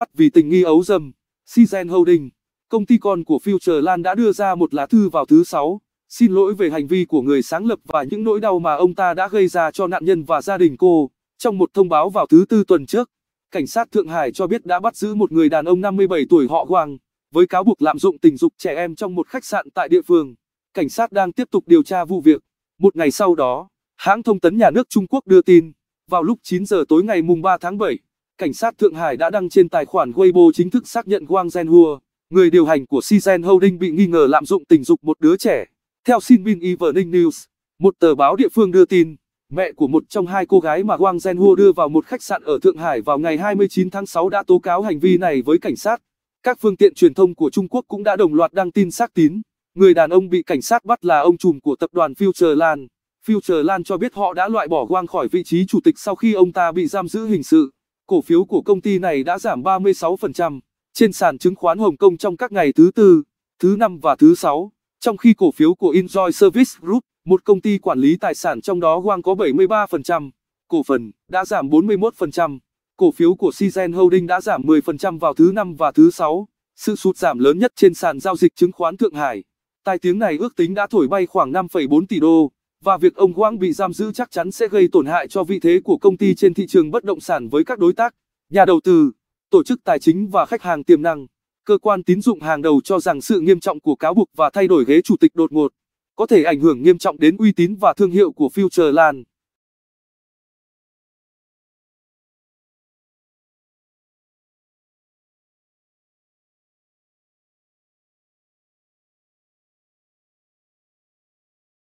bắt vì tình nghi ấu dâm. Sizen Holding, công ty con của Future Land đã đưa ra một lá thư vào thứ sáu, xin lỗi về hành vi của người sáng lập và những nỗi đau mà ông ta đã gây ra cho nạn nhân và gia đình cô. Trong một thông báo vào thứ tư tuần trước, cảnh sát Thượng Hải cho biết đã bắt giữ một người đàn ông 57 tuổi họ Hoàng, với cáo buộc lạm dụng tình dục trẻ em trong một khách sạn tại địa phương. Cảnh sát đang tiếp tục điều tra vụ việc. Một ngày sau đó, hãng thông tấn nhà nước Trung Quốc đưa tin, vào lúc 9 giờ tối ngày mùng 3 tháng 7, cảnh sát Thượng Hải đã đăng trên tài khoản Weibo chính thức xác nhận Wang Zhenhua, người điều hành của Czen Holding bị nghi ngờ lạm dụng tình dục một đứa trẻ. Theo Xinmin Evening News, một tờ báo địa phương đưa tin, mẹ của một trong hai cô gái mà Wang Zhenhua đưa vào một khách sạn ở Thượng Hải vào ngày 29 tháng 6 đã tố cáo hành vi này với cảnh sát. Các phương tiện truyền thông của Trung Quốc cũng đã đồng loạt đăng tin xác tín. Người đàn ông bị cảnh sát bắt là ông trùm của tập đoàn Futureland. Futureland cho biết họ đã loại bỏ Wang khỏi vị trí chủ tịch sau khi ông ta bị giam giữ hình sự cổ phiếu của công ty này đã giảm 36% trên sàn chứng khoán Hồng Kông trong các ngày thứ tư, thứ năm và thứ sáu, trong khi cổ phiếu của Enjoy Service Group, một công ty quản lý tài sản trong đó Wang có 73%, cổ phần đã giảm 41%, cổ phiếu của Czen Holding đã giảm 10% vào thứ năm và thứ sáu, sự sụt giảm lớn nhất trên sàn giao dịch chứng khoán Thượng Hải. Tài tiếng này ước tính đã thổi bay khoảng 5,4 tỷ đô và việc ông Wang bị giam giữ chắc chắn sẽ gây tổn hại cho vị thế của công ty trên thị trường bất động sản với các đối tác, nhà đầu tư, tổ chức tài chính và khách hàng tiềm năng. Cơ quan tín dụng hàng đầu cho rằng sự nghiêm trọng của cáo buộc và thay đổi ghế chủ tịch đột ngột có thể ảnh hưởng nghiêm trọng đến uy tín và thương hiệu của Future Land.